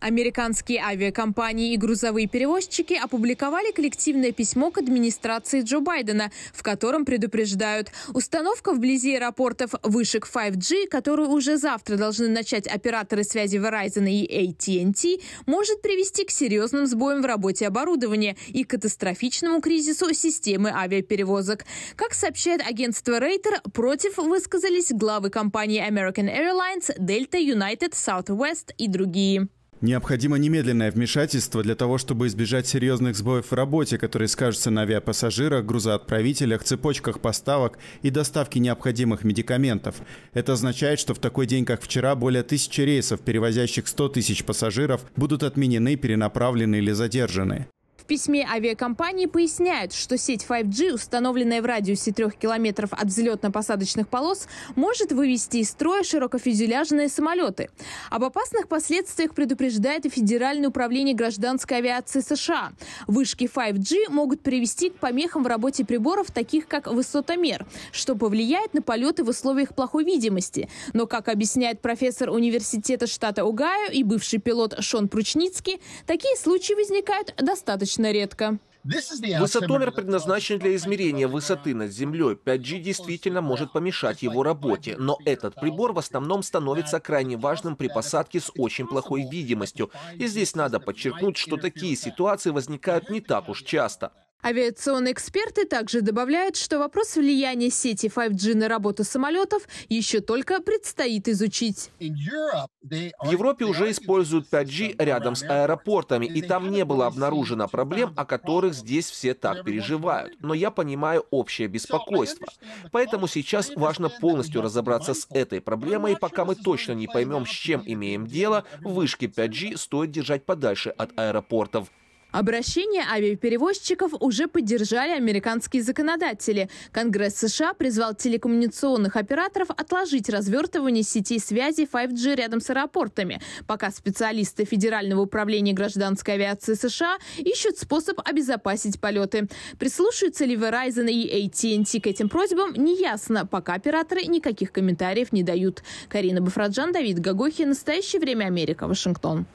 Американские авиакомпании и грузовые перевозчики опубликовали коллективное письмо к администрации Джо Байдена, в котором предупреждают, установка вблизи аэропортов вышек 5G, которую уже завтра должны начать операторы связи Verizon и AT&T, может привести к серьезным сбоям в работе оборудования и катастрофичному кризису системы авиаперевозок. Как сообщает агентство Рейтер, против высказались главы компании American Airlines, Delta United, Southwest и другие. Необходимо немедленное вмешательство для того, чтобы избежать серьезных сбоев в работе, которые скажутся на авиапассажирах, грузоотправителях, цепочках поставок и доставке необходимых медикаментов. Это означает, что в такой день, как вчера, более тысячи рейсов, перевозящих 100 тысяч пассажиров, будут отменены, перенаправлены или задержаны письме авиакомпании поясняют, что сеть 5G, установленная в радиусе трех километров от взлетно-посадочных полос, может вывести из строя широкофюзеляжные самолеты. Об опасных последствиях предупреждает и Федеральное управление гражданской авиации США. Вышки 5G могут привести к помехам в работе приборов, таких как высотомер, что повлияет на полеты в условиях плохой видимости. Но, как объясняет профессор университета штата Угайо и бывший пилот Шон Пручницкий, такие случаи возникают достаточно достаточно редко. Высотомер предназначен для измерения высоты над Землей. 5G действительно может помешать его работе, но этот прибор в основном становится крайне важным при посадке с очень плохой видимостью. И здесь надо подчеркнуть, что такие ситуации возникают не так уж часто. Авиационные эксперты также добавляют, что вопрос влияния сети 5G на работу самолетов еще только предстоит изучить. В Европе уже используют 5G рядом с аэропортами, и там не было обнаружено проблем, о которых здесь все так переживают. Но я понимаю общее беспокойство. Поэтому сейчас важно полностью разобраться с этой проблемой, и пока мы точно не поймем, с чем имеем дело, вышки 5G стоит держать подальше от аэропортов. Обращение авиаперевозчиков уже поддержали американские законодатели. Конгресс США призвал телекоммуникационных операторов отложить развертывание сетей связи 5G рядом с аэропортами, пока специалисты Федерального управления гражданской авиации США ищут способ обезопасить полеты. Прислушаются ли Verizon и AT&T к этим просьбам, неясно, пока операторы никаких комментариев не дают. Карина Бафраджан, Давид Гагохи. Настоящее время Америка. Вашингтон.